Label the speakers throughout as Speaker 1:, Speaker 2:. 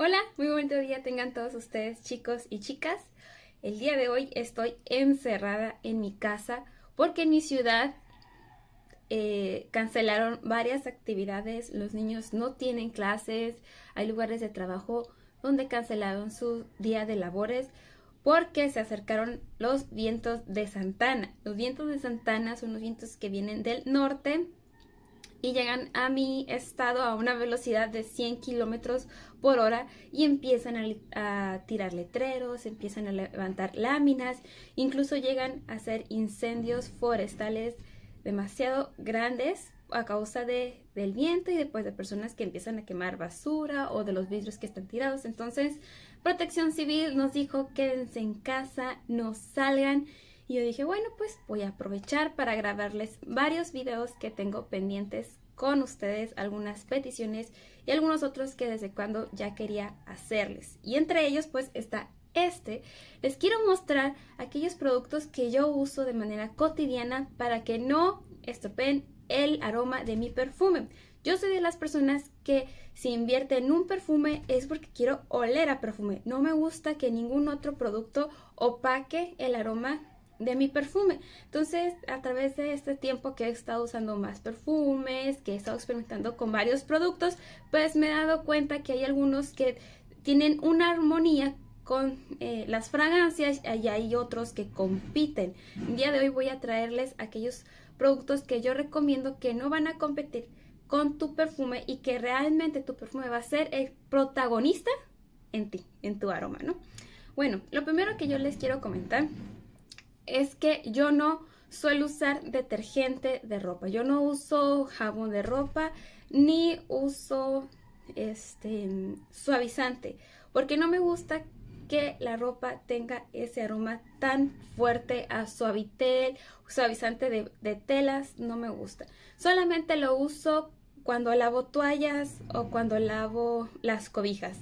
Speaker 1: Hola, muy buen día tengan todos ustedes chicos y chicas. El día de hoy estoy encerrada en mi casa porque en mi ciudad eh, cancelaron varias actividades, los niños no tienen clases, hay lugares de trabajo donde cancelaron su día de labores porque se acercaron los vientos de Santana. Los vientos de Santana son los vientos que vienen del norte y llegan a mi estado a una velocidad de 100 kilómetros por hora y empiezan a, tirar letreros, empiezan a levantar láminas, incluso llegan a hacer incendios forestales demasiado grandes a causa de, del viento y después de personas que empiezan a quemar basura o de los vidrios que están tirados. Entonces, Protección Civil nos dijo quédense en casa, no salgan y yo dije, bueno, pues voy a aprovechar para grabarles varios videos que tengo pendientes con ustedes, algunas peticiones y algunos otros que desde cuando ya quería hacerles. Y entre ellos pues está este, les quiero mostrar aquellos productos que yo uso de manera cotidiana para que no estropeen el aroma de mi perfume. Yo soy de las personas que si invierte en un perfume es porque quiero oler a perfume. No me gusta que ningún otro producto opaque el aroma de mi perfume. Entonces, a través de este tiempo que he estado usando más perfumes, que he estado experimentando con varios productos, pues me he dado cuenta que hay algunos que tienen una armonía con eh, las fragancias y hay otros que compiten. El día de hoy voy a traerles aquellos productos que yo recomiendo que no van a competir con tu perfume y que realmente tu perfume va a ser el protagonista en ti, en tu aroma, ¿no? Bueno, lo primero que yo les quiero comentar es que yo no suelo usar detergente de ropa. Yo no uso jabón de ropa ni uso este suavizante porque no me gusta que la ropa tenga ese aroma tan fuerte a suavitel, suavizante de, de telas, no me gusta. Solamente lo uso cuando lavo toallas o cuando lavo las cobijas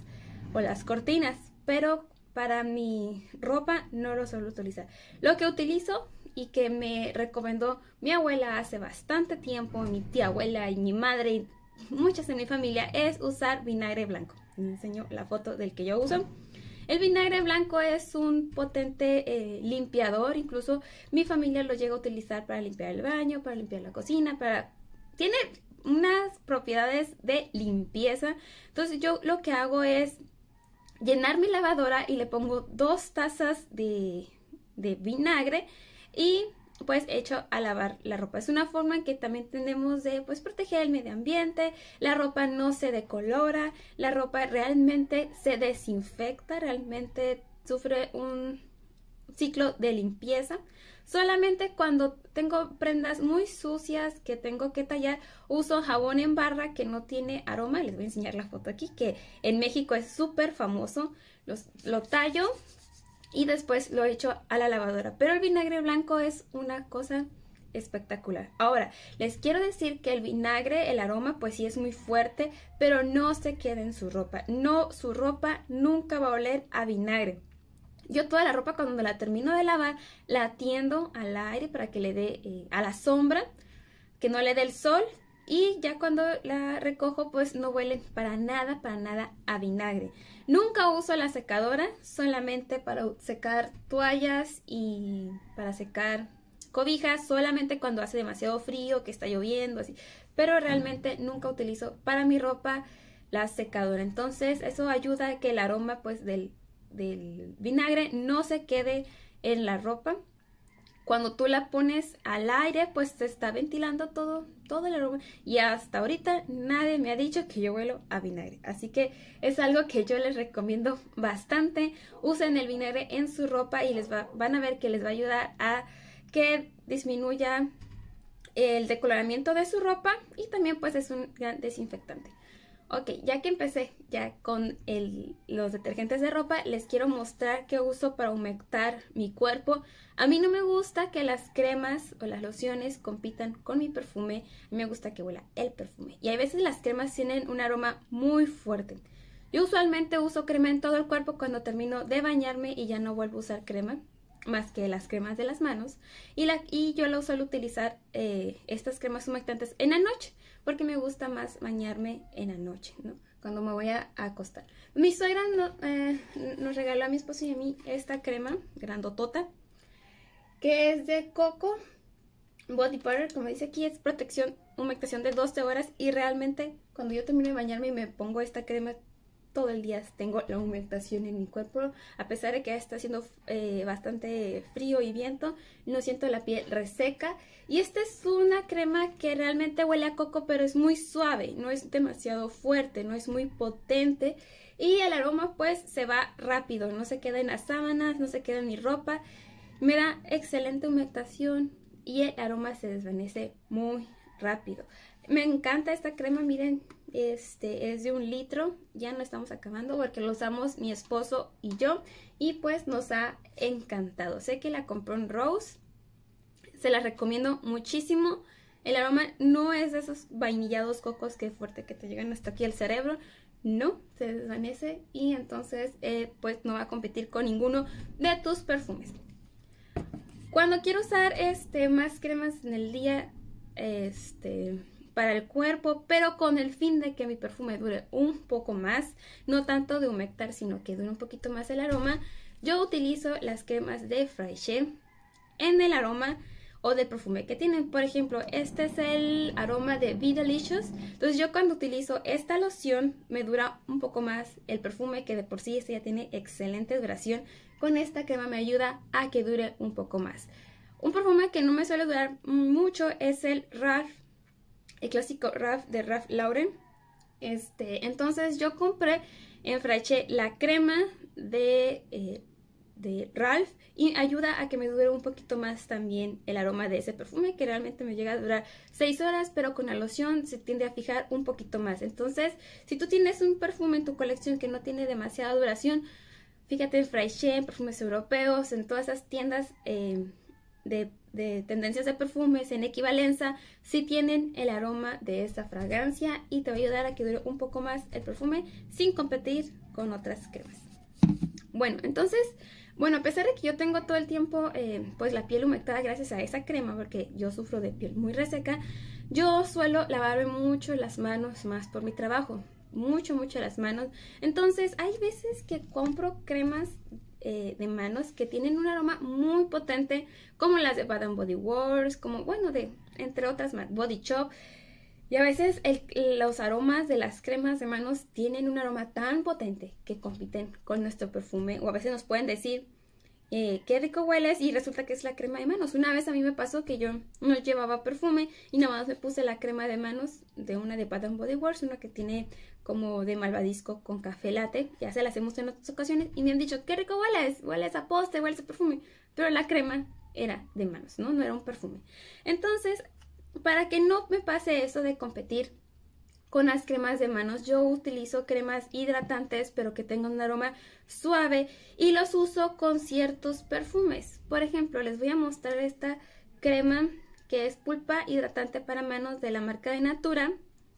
Speaker 1: o las cortinas, pero para mi ropa no lo suelo utilizar. Lo que utilizo y que me recomendó mi abuela hace bastante tiempo, mi tía abuela y mi madre y muchas en mi familia es usar vinagre blanco. Les enseño la foto del que yo uso. El vinagre blanco es un potente eh, limpiador, incluso mi familia lo llega a utilizar para limpiar el baño, para limpiar la cocina, para... Tiene unas propiedades de limpieza. Entonces yo lo que hago es llenar mi lavadora y le pongo dos tazas de, vinagre y pues echo a lavar la ropa. Es una forma que también tenemos de pues proteger el medio ambiente, la ropa no se decolora, la ropa realmente se desinfecta, realmente sufre un ciclo de limpieza. Solamente cuando tengo prendas muy sucias que tengo que tallar, uso jabón en barra que no tiene aroma. Les voy a enseñar la foto aquí, que en México es súper famoso. Los, lo tallo y después lo echo a la lavadora. Pero el vinagre blanco es una cosa espectacular. Ahora, les quiero decir que el vinagre, el aroma, pues sí es muy fuerte, pero no se quede en su ropa. No, su ropa nunca va a oler a vinagre. Yo toda la ropa cuando la termino de lavar la atiendo al aire para que le dé eh, a la sombra, que no le dé el sol y ya cuando la recojo pues no huele para nada, para nada a vinagre. Nunca uso la secadora, solamente para secar toallas y para secar cobijas, solamente cuando hace demasiado frío, que está lloviendo, así. Pero realmente nunca utilizo para mi ropa la secadora. Entonces eso ayuda a que el aroma pues del del vinagre no se quede en la ropa. Cuando tú la pones al aire, pues se está ventilando todo, todo el aroma. Y hasta ahorita nadie me ha dicho que yo huelo a vinagre. Así que es algo que yo les recomiendo bastante. Usen el vinagre en su ropa y les va, van a ver que les va a ayudar a que disminuya el decoloramiento de su ropa y también pues es un gran desinfectante. Ok, ya que empecé ya con los detergentes de ropa, les quiero mostrar qué uso para humectar mi cuerpo. A mí no me gusta que las cremas o las lociones compitan con mi perfume, me gusta que huela el perfume. Y a veces las cremas tienen un aroma muy fuerte. Yo usualmente uso crema en todo el cuerpo cuando termino de bañarme y ya no vuelvo a usar crema, más que las cremas de las manos. Y, la, yo lo suelo utilizar eh, estas cremas humectantes en la noche porque me gusta más bañarme en la noche, ¿no? Cuando me voy a acostar. Mi suegra eh, nos regaló a mi esposo y a mí esta crema grandotota, que es de coco, body powder, como dice aquí, es protección, humectación de 12 horas y realmente cuando yo termino de bañarme y me pongo esta crema todo el día tengo la humectación en mi cuerpo. A pesar de que está haciendo eh, bastante frío y viento, no siento la piel reseca. Y esta es una crema que realmente huele a coco, pero es muy suave, no es demasiado fuerte, no es muy potente. Y el aroma pues se va rápido, no se queda en las sábanas, no se queda en mi ropa. Me da excelente humectación y el aroma se desvanece muy rápido. Me encanta esta crema, miren, este es de un litro, ya no estamos acabando porque lo usamos mi esposo y yo y pues nos ha encantado. Sé que la compró en Rose, se la recomiendo muchísimo. El aroma no es de esos vainillados cocos que fuerte que te llegan hasta aquí al cerebro, no, se desvanece y entonces eh, pues no va a competir con ninguno de tus perfumes. Cuando quiero usar este, más cremas en el día, este, para el cuerpo, pero con el fin de que mi perfume dure un poco más, no tanto de humectar, sino que dure un poquito más el aroma, yo utilizo las cremas de Fraiche en el aroma o del perfume que tienen. Por ejemplo, este es el aroma de Be Delicious. Entonces yo cuando utilizo esta loción me dura un poco más el perfume que de por sí este ya tiene excelente duración. Con esta crema me ayuda a que dure un poco más. Un perfume que no me suele durar mucho es el Ralph el clásico Ralph de Ralph Lauren. Este, entonces yo compré en Fraiche la crema de, eh, de Ralph y ayuda a que me dure un poquito más también el aroma de ese perfume que realmente me llega a durar 6 horas pero con la loción se tiende a fijar un poquito más. Entonces si tú tienes un perfume en tu colección que no tiene demasiada duración, fíjate en Fraiche, en perfumes europeos, en todas esas tiendas eh, de de tendencias de perfumes en equivalencia si tienen el aroma de esta fragancia y te va a ayudar a que dure un poco más el perfume sin competir con otras cremas. Bueno, entonces, bueno, a pesar de que yo tengo todo el tiempo eh, pues la piel humectada gracias a esa crema, porque yo sufro de piel muy reseca, yo suelo lavarme mucho las manos más por mi trabajo, mucho, mucho las manos. Entonces, hay veces que compro cremas eh, de manos que tienen un aroma muy potente, como las de and Body Wars, como, bueno, de, entre otras más, Body Shop. Y a veces los aromas de las cremas de manos tienen un aroma tan potente que compiten con nuestro perfume, o a veces nos pueden decir, eh, qué rico hueles y resulta que es la crema de manos. Una vez a mí me pasó que yo no llevaba perfume y nada más me puse la crema de manos de una de Bath Body Works, una que tiene como de malvadisco con café latte, ya se la hacemos en otras ocasiones y me han dicho, qué rico hueles, hueles a poste, hueles a perfume, pero la crema era de manos, ¿no? No era un perfume. Entonces, para que no me pase eso de competir con las cremas de manos. Yo utilizo cremas hidratantes, pero que tengan un aroma suave y los uso con ciertos perfumes. Por ejemplo, les voy a mostrar esta crema que es pulpa hidratante para manos de la marca de Natura.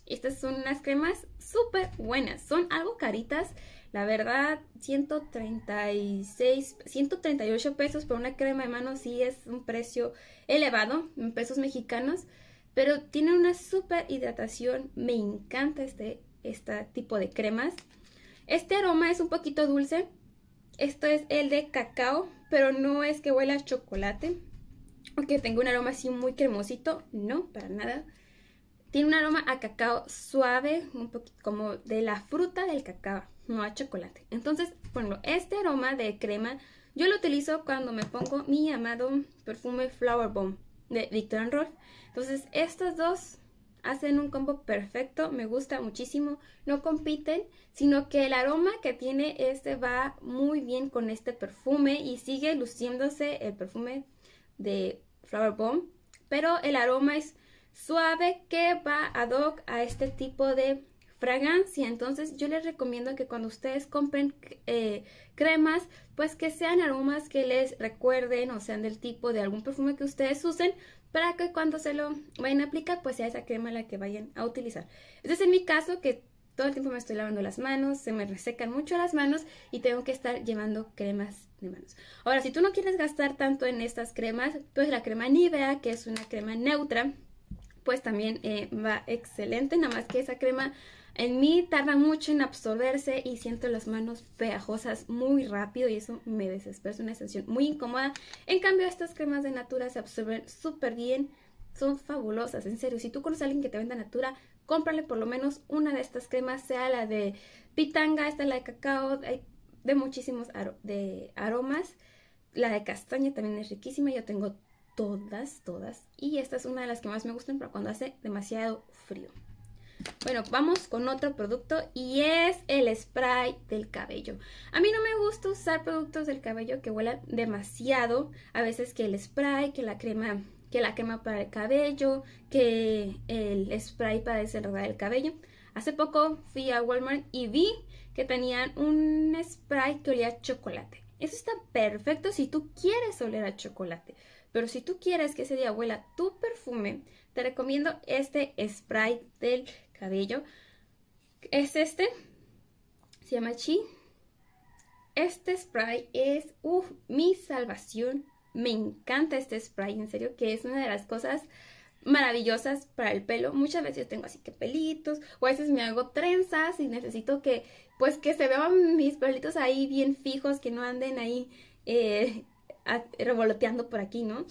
Speaker 1: Estas son unas cremas súper buenas, son algo caritas, la verdad 136, 138 pesos por una crema de manos sí es un precio elevado en pesos mexicanos, pero tiene una super hidratación. Me encanta este, tipo de cremas. Este aroma es un poquito dulce. Esto es el de cacao, pero no es que huela a chocolate. O que tenga un aroma así muy cremosito. No, para nada. Tiene un aroma a cacao suave, un poquito como de la fruta del cacao, no a chocolate. Entonces, bueno, Este aroma de crema yo lo utilizo cuando me pongo mi amado perfume Flower Bomb de Victor Rolf. Entonces, estos dos hacen un combo perfecto, me gusta muchísimo, no compiten, sino que el aroma que tiene este va muy bien con este perfume y sigue luciéndose el perfume de Flower Bomb, pero el aroma es suave que va ad hoc a este tipo de fragancia. Entonces yo les recomiendo que cuando ustedes compren eh, cremas, pues que sean aromas que les recuerden o sean del tipo de algún perfume que ustedes usen para que cuando se lo vayan a aplicar, pues sea esa crema la que vayan a utilizar. Este es en mi caso que todo el tiempo me estoy lavando las manos, se me resecan mucho las manos y tengo que estar llevando cremas de manos. Ahora, si tú no quieres gastar tanto en estas cremas, pues la crema Nivea, que es una crema neutra, pues también eh, va excelente, nada más que esa crema en mí tarda mucho en absorberse y siento las manos pegajosas muy rápido y eso me desespera, es una sensación muy incómoda. En cambio, estas cremas de Natura se absorben súper bien, son fabulosas, en serio. Si tú conoces a alguien que te venda Natura, cómprale por lo menos una de estas cremas, sea la de pitanga, esta la de cacao, hay de muchísimos de aromas. La de castaña también es riquísima, yo tengo todas, todas. Y esta es una de las que más me gustan para cuando hace demasiado frío. Bueno, vamos con otro producto y es el spray del cabello. A mí no me gusta usar productos del cabello que huelan demasiado. A veces que el spray, que la crema que la crema para el cabello, que el spray para desenredar el cabello. Hace poco fui a Walmart y vi que tenían un spray que olía a chocolate. Eso está perfecto si tú quieres oler a chocolate. Pero si tú quieres que ese día huela tu perfume, te recomiendo este spray del cabello. Es este, se llama Chi. Este spray es uff, mi salvación. Me encanta este spray, en serio, que es una de las cosas maravillosas para el pelo. Muchas veces yo tengo así que pelitos, o a veces me hago trenzas y necesito que, pues que se vean mis pelitos ahí bien fijos, que no anden ahí eh, revoloteando por aquí, ¿no?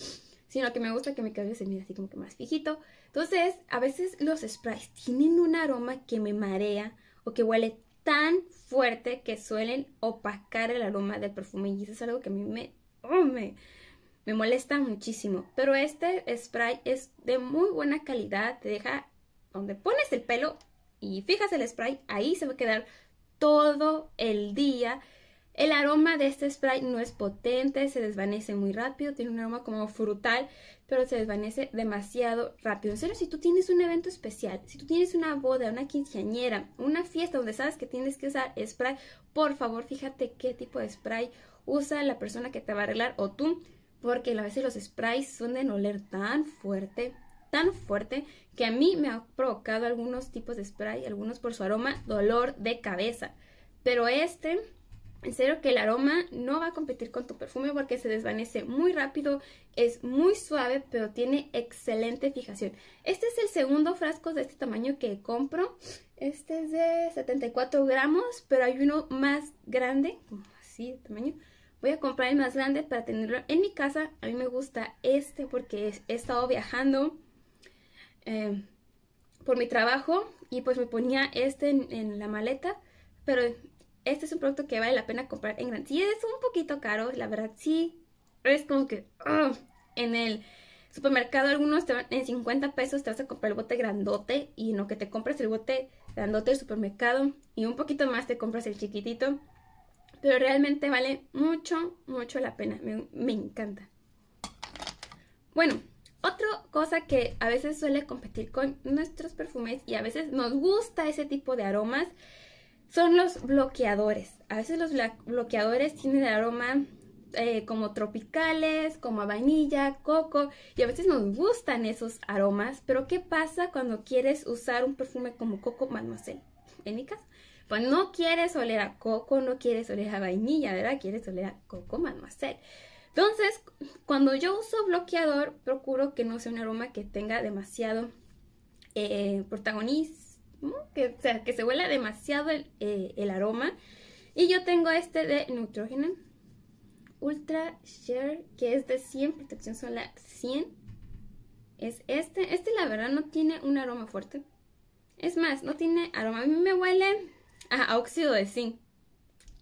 Speaker 1: Sino que me gusta que mi cabello se mire así como que más fijito. Entonces, a veces los sprays tienen un aroma que me marea o que huele tan fuerte que suelen opacar el aroma del perfume y eso es algo que a mí me, oh, me, molesta muchísimo. Pero este spray es de muy buena calidad, te deja donde pones el pelo y fijas el spray, ahí se va a quedar todo el día el aroma de este spray no es potente, se desvanece muy rápido, tiene un aroma como frutal, pero se desvanece demasiado rápido. En serio, si tú tienes un evento especial, si tú tienes una boda, una quinceañera, una fiesta donde sabes que tienes que usar spray, por favor fíjate qué tipo de spray usa la persona que te va a arreglar o tú, porque a veces los sprays son de oler tan fuerte, tan fuerte que a mí me ha provocado algunos tipos de spray, algunos por su aroma, dolor de cabeza. Pero este en serio que el aroma no va a competir con tu perfume porque se desvanece muy rápido, es muy suave, pero tiene excelente fijación. Este es el segundo frasco de este tamaño que compro. Este es de 74 gramos, pero hay uno más grande, así de tamaño. Voy a comprar el más grande para tenerlo en mi casa. A mí me gusta este porque he estado viajando eh, por mi trabajo y pues me ponía este en la maleta, pero este es un producto que vale la pena comprar en Gran. Si es un poquito caro, la verdad, sí. Es como que ah, en el supermercado algunos te van, en 50 pesos te vas a comprar el bote grandote y no que te compras el bote grandote del supermercado y un poquito más te compras el chiquitito. Pero realmente vale mucho, mucho la pena. me encanta. Bueno, otra cosa que a veces suele competir con nuestros perfumes y a veces nos gusta ese tipo de aromas son los bloqueadores. A veces los bloqueadores tienen aroma eh, como tropicales, como a vainilla, coco, y a veces nos gustan esos aromas, pero ¿qué pasa cuando quieres usar un perfume como coco mademoiselle? En mi caso, pues no quieres oler a coco, no quieres oler a vainilla, ¿verdad? Quieres oler a coco mademoiselle. Entonces, cuando yo uso bloqueador, procuro que no sea un aroma que tenga demasiado eh, protagonismo que, o sea, que se huela demasiado eh, el, aroma. Y yo tengo este de Neutrogena Ultra Share, que es de 100, protección solar 100. Es este. Este la verdad no tiene un aroma fuerte. Es más, no tiene aroma. A mí me huele a, óxido de zinc.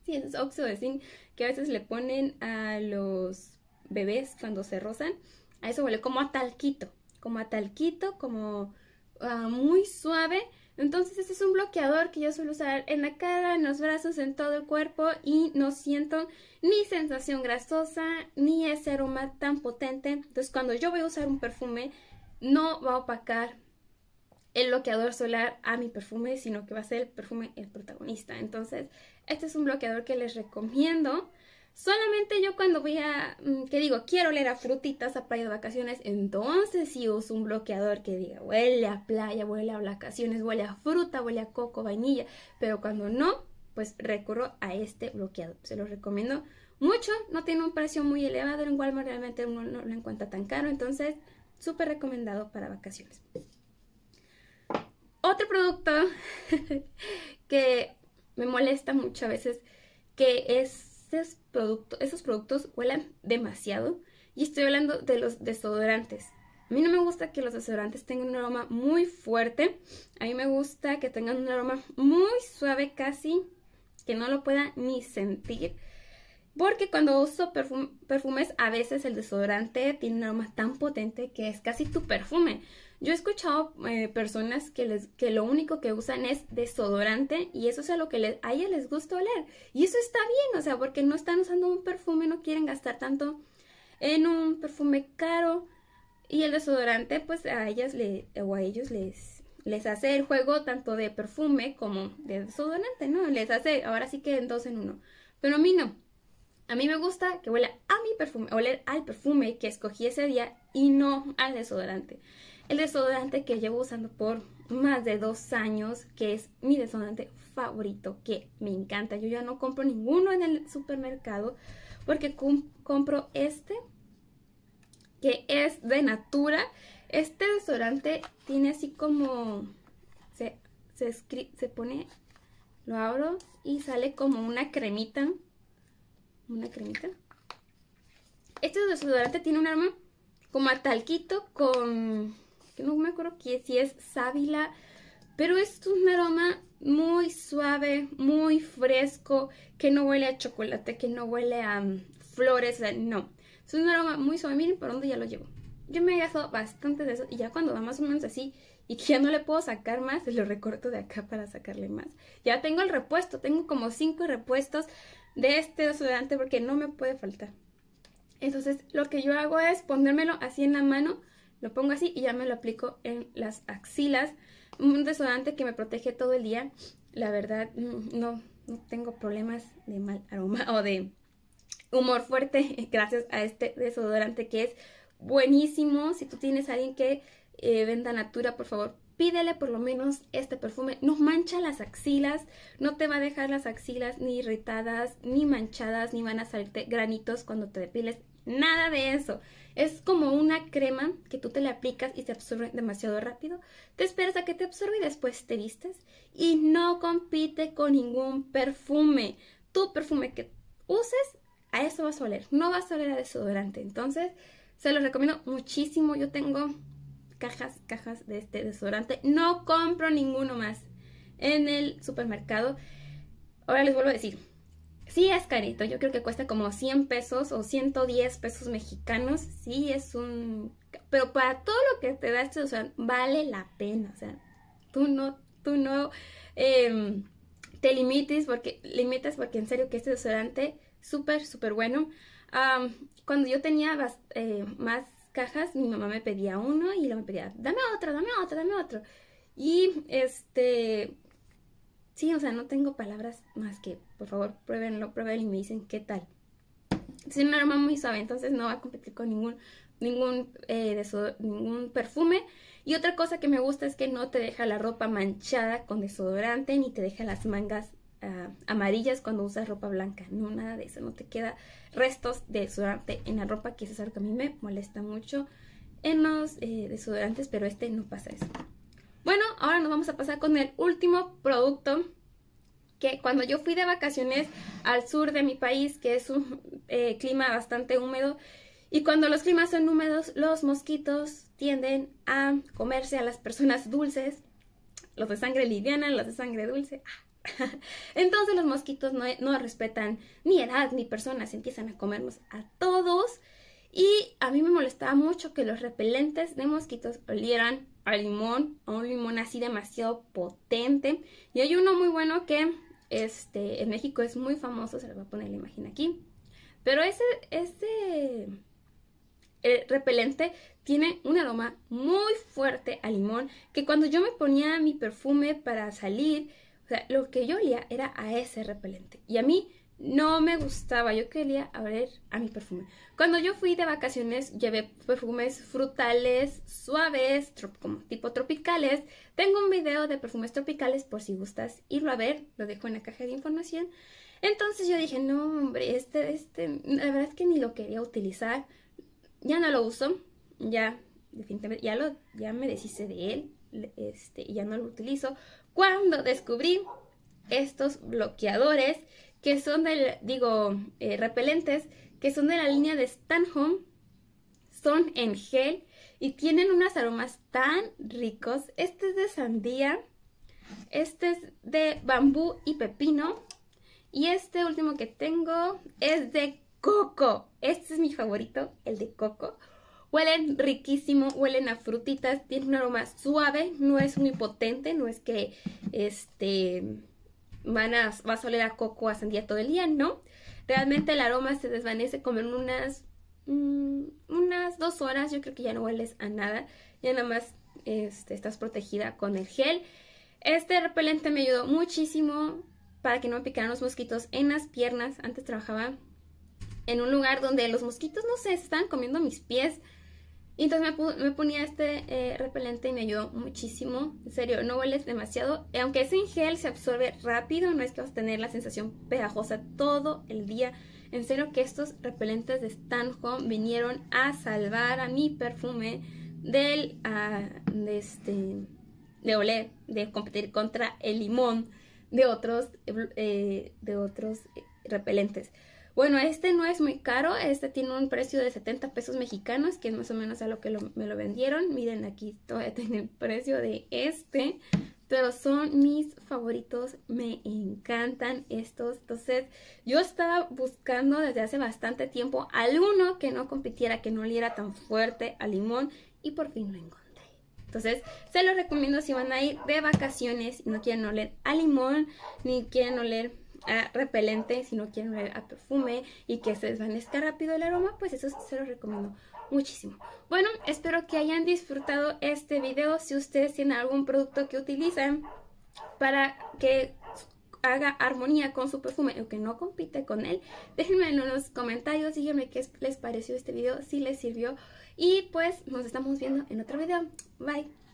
Speaker 1: Sí, es óxido de zinc que a veces le ponen a los bebés cuando se rozan. A eso huele como a talquito. Como a talquito, como ah, muy suave entonces este es un bloqueador que yo suelo usar en la cara, en los brazos, en todo el cuerpo y no siento ni sensación grasosa ni ese aroma tan potente. Entonces cuando yo voy a usar un perfume no va a opacar el bloqueador solar a mi perfume, sino que va a ser el perfume el protagonista. Entonces este es un bloqueador que les recomiendo. Solamente yo cuando voy a, mm, que digo, quiero oler a frutitas a playa de vacaciones, entonces sí uso un bloqueador que diga, huele a playa, huele a vacaciones, huele a fruta, huele a coco, vainilla, pero cuando no, pues recurro a este bloqueador. Se lo recomiendo mucho, no tiene un precio muy elevado, en Walmart realmente uno no lo encuentra tan caro, entonces súper recomendado para vacaciones. Otro producto que me molesta Muchas a veces, que es estos esos productos huelan demasiado. Y estoy hablando de los desodorantes. A mí no me gusta que los desodorantes tengan un aroma muy fuerte. A mí me gusta que tengan un aroma muy suave casi, que no lo pueda ni sentir. Porque cuando uso perfumes, a veces el desodorante tiene un aroma tan potente que es casi tu perfume. Yo he escuchado eh, personas que, les, que lo único que usan es desodorante y eso es a lo que les, a ellas les gusta oler. Y eso está bien, o sea, porque no están usando un perfume, no quieren gastar tanto en un perfume caro. Y el desodorante, pues a ellas le, o a ellos les, les hace el juego tanto de perfume como de desodorante, ¿no? Les hace, ahora sí que en dos en uno. Pero a mí no. A mí me gusta que huela a mi perfume, oler al perfume que escogí ese día y no al desodorante el desodorante que llevo usando por más de dos años, que es mi desodorante favorito, que me encanta. Yo ya no compro ninguno en el supermercado porque compro este, que es de Natura. Este desodorante tiene así como, se, se pone, lo abro y sale como una cremita, una cremita. Este desodorante tiene un aroma como a talquito con que no me acuerdo qué, si es sábila, pero es un aroma muy suave, muy fresco, que no huele a chocolate, que no huele a mm, flores, no. Es un aroma muy suave, miren por dónde ya lo llevo. Yo me he gastado bastante de eso y ya cuando va más o menos así y que ya no le puedo sacar más, lo recorto de acá para sacarle más. Ya tengo el repuesto, tengo como cinco repuestos de este desodorante porque no me puede faltar. Entonces lo que yo hago es ponérmelo así en la mano lo pongo así y ya me lo aplico en las axilas. Un desodorante que me protege todo el día. La verdad, mm, no, tengo problemas de mal aroma o de humor fuerte gracias a este desodorante que es buenísimo. Si tú tienes a alguien que eh, venda Natura, por favor, pídele por lo menos este perfume. no mancha las axilas, no te va a dejar las axilas ni irritadas, ni manchadas, ni van a salirte granitos cuando te depiles. Nada de eso. Es como una crema que tú te la aplicas y se absorbe demasiado rápido. Te esperas a que te absorbe y después te vistes. Y no compite con ningún perfume. Tu perfume que uses, a eso vas a oler. No vas a oler a desodorante. Entonces, se los recomiendo muchísimo. Yo tengo cajas, cajas de este desodorante. No compro ninguno más en el supermercado. Ahora les vuelvo a decir, sí es carito, yo creo que cuesta como 100 pesos o 110 pesos mexicanos, sí es un... Pero para todo lo que te da este desodorante vale la pena, o sea, tú no, tú no em, te limites porque, limitas porque en serio que este desodorante súper, súper bueno. cuando yo tenía eh, más cajas, mi mamá me pedía uno y luego me pedía, dame otro, dame otro, dame otro. Y este, sí, o sea, no tengo palabras más que, por favor, pruébenlo, pruébenlo y me dicen qué tal. Es una aroma muy suave, entonces no va a competir con ningún, ningún, eh, ningún perfume. Y otra cosa que me gusta es que no te deja la ropa manchada con desodorante ni te deja las mangas Ah, amarillas cuando usas ropa blanca. No, nada de eso. No te queda restos de sudorante en la ropa, que es algo que a mí me molesta mucho en los eh, desodorantes, pero este no pasa eso. Bueno, ahora nos vamos a pasar con el último producto que cuando yo fui de vacaciones al sur de mi país, que es un eh, clima bastante húmedo, y cuando los climas son húmedos, los mosquitos tienden a comerse a las personas dulces, los de sangre liviana, los de sangre dulce. Ah, Entonces los mosquitos no, respetan ni edad ni personas, empiezan a comernos a todos. Y a mí me molestaba mucho que los repelentes de mosquitos olieran a limón, a un limón así demasiado potente. Y hay uno muy bueno que este, en México es muy famoso, se lo voy a poner la imagen aquí. Pero ese, ese eh, repelente tiene un aroma muy fuerte a limón que cuando yo me ponía mi perfume para salir o sea, lo que yo olía era a ese repelente. Y a mí no me gustaba, yo quería oler a mi perfume. Cuando yo fui de vacaciones, llevé perfumes frutales, suaves, como tipo tropicales. Tengo un video de perfumes tropicales por si gustas irlo a ver, lo dejo en la caja de información. Entonces yo dije, no, hombre, este, este, la verdad es que ni lo quería utilizar. Ya no lo uso, ya, definitivamente, ya, lo, ya me deshice de él, este, ya no lo utilizo, cuando descubrí estos bloqueadores que son del, digo, eh, repelentes, que son de la línea de Stanhome, son en gel y tienen unos aromas tan ricos. Este es de sandía, este es de bambú y pepino y este último que tengo es de coco. Este es mi favorito, el de coco, Huelen riquísimo, huelen a frutitas, tienen un aroma suave, no es muy potente, no es que este, van a, vas a oler a coco, a sandía todo el día, no. Realmente el aroma se desvanece como en unas, mm, unas dos horas, yo creo que ya no hueles a nada, ya nada más este, estás protegida con el gel. Este repelente me ayudó muchísimo para que no me picaran los mosquitos en las piernas. Antes trabajaba en un lugar donde los mosquitos, no se están comiendo mis pies. Y entonces me, ponía este eh, repelente y me ayudó muchísimo. En serio, no hueles demasiado. Aunque es en gel, se absorbe rápido. No es que vas a tener la sensación pegajosa todo el día. En serio que estos repelentes de Stan vinieron a salvar a mi perfume del, ah, de, este, de oler, de competir contra el limón de otros, eh, eh, de otros repelentes. Bueno, este no es muy caro, este tiene un precio de 70 pesos mexicanos, que es más o menos a lo que me lo vendieron. Miren, aquí todavía tiene el precio de este, pero son mis favoritos, me encantan estos. Entonces, yo estaba buscando desde hace bastante tiempo alguno que no compitiera, que no oliera tan fuerte a limón, y por fin lo encontré. Entonces, se los recomiendo si van a ir de vacaciones y no quieren oler a limón, ni quieren oler Ah, repelente si no quieren ver a perfume y que se desvanezca rápido el aroma, pues eso se los recomiendo muchísimo. Bueno, espero que hayan disfrutado este video. Si ustedes tienen algún producto que utilizan para que haga armonía con su perfume o que no compite con él, déjenme en los comentarios, díganme qué les pareció este video, si les sirvió y pues nos estamos viendo en otro video. Bye.